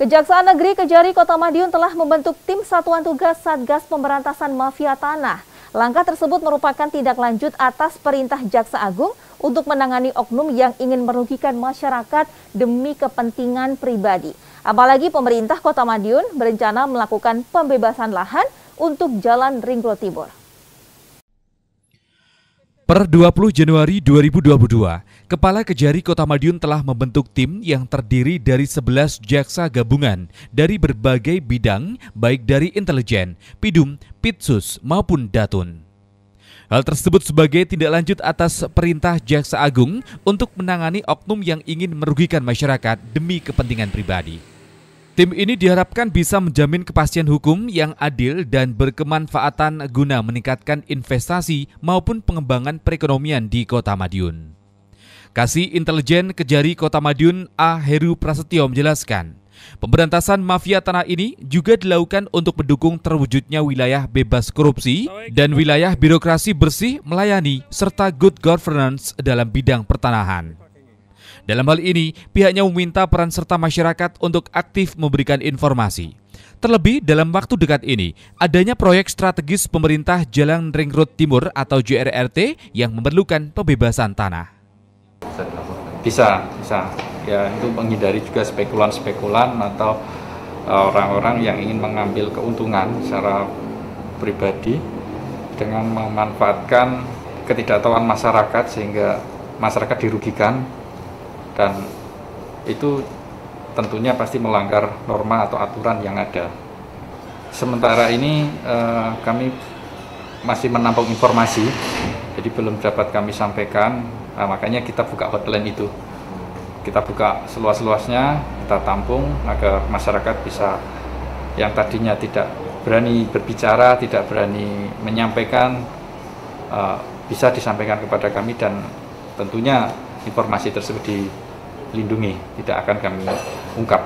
Kejaksaan Negeri Kejari Kota Madiun telah membentuk tim satuan tugas Satgas Pemberantasan Mafia Tanah. Langkah tersebut merupakan tindak lanjut atas perintah Jaksa Agung untuk menangani oknum yang ingin merugikan masyarakat demi kepentingan pribadi. Apalagi pemerintah Kota Madiun berencana melakukan pembebasan lahan untuk Jalan Ring Road Timur. Per 20 Januari 2022, Kepala Kejari Kota Madiun telah membentuk tim yang terdiri dari 11 jaksa gabungan dari berbagai bidang baik dari intelijen, pidum, pitsus maupun datun. Hal tersebut sebagai tindak lanjut atas perintah Jaksa Agung untuk menangani oknum yang ingin merugikan masyarakat demi kepentingan pribadi. Tim ini diharapkan bisa menjamin kepastian hukum yang adil dan berkemanfaatan guna meningkatkan investasi maupun pengembangan perekonomian di Kota Madiun. Kasih Intelijen Kejari Kota Madiun A. Heru Prasetyo menjelaskan, pemberantasan mafia tanah ini juga dilakukan untuk mendukung terwujudnya wilayah bebas korupsi dan wilayah birokrasi bersih melayani serta good governance dalam bidang pertanahan. Dalam hal ini, pihaknya meminta peran serta masyarakat untuk aktif memberikan informasi. Terlebih dalam waktu dekat ini, adanya proyek strategis pemerintah Jalan Ring Road Timur atau JRRT yang memerlukan pembebasan tanah. Bisa, bisa. Ya, itu menghindari juga spekulan-spekulan atau e, orang-orang yang ingin mengambil keuntungan secara pribadi dengan memanfaatkan ketidaktahuan masyarakat sehingga masyarakat dirugikan dan itu tentunya pasti melanggar norma atau aturan yang ada. Sementara ini eh, kami masih menampung informasi, jadi belum dapat kami sampaikan. Nah, makanya kita buka hotline itu, kita buka seluas-luasnya, kita tampung agar masyarakat bisa yang tadinya tidak berani berbicara, tidak berani menyampaikan, eh, bisa disampaikan kepada kami dan tentunya informasi tersebut dilindungi, tidak akan kami ungkap.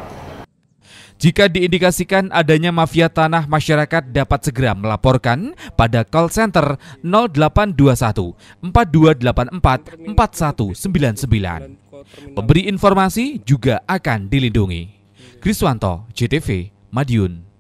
Jika diindikasikan adanya mafia tanah, masyarakat dapat segera melaporkan pada call center 0821 4284 4199. Pemberi informasi juga akan dilindungi. Kriswanto, JTV, Madiun.